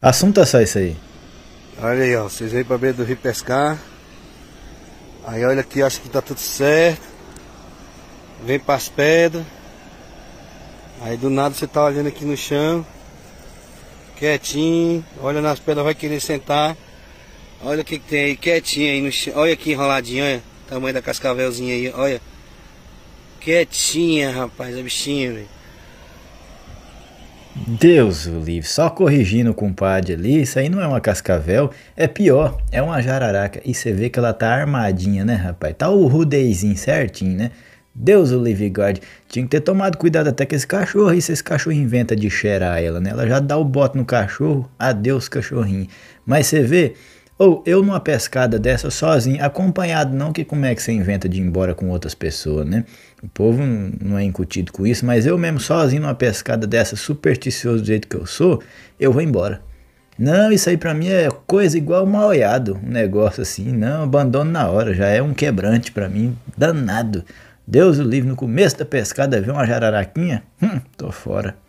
Assunto é só isso aí. Olha aí, ó, vocês vêm pra beira do rio pescar. Aí olha aqui, acho que tá tudo certo. Vem pras pedras. Aí do nada você tá olhando aqui no chão. Quietinho. Olha nas pedras, vai querer sentar. Olha o que, que tem aí, quietinho aí no chão. Olha aqui enroladinho, olha. Tamanho da cascavelzinha aí, olha. Quietinha, rapaz, a bichinha, velho. Deus o livre, só corrigindo o compadre ali, isso aí não é uma cascavel, é pior, é uma jararaca. E você vê que ela tá armadinha, né, rapaz? Tá o rudezinho certinho, né? Deus o livre guarde. Tinha que ter tomado cuidado até com esse cachorro aí, se esse cachorro inventa de cheirar ela, né? Ela já dá o bote no cachorro, adeus cachorrinho. Mas você vê, ou eu numa pescada dessa sozinho, acompanhado, não que como é que você inventa de ir embora com outras pessoas, né? O povo não é incutido com isso, mas eu mesmo sozinho numa pescada dessa, supersticioso do jeito que eu sou, eu vou embora. Não, isso aí para mim é coisa igual mal olhado, um negócio assim, não, abandono na hora, já é um quebrante para mim, danado. Deus o livre, no começo da pescada ver uma jararaquinha, hum, tô fora.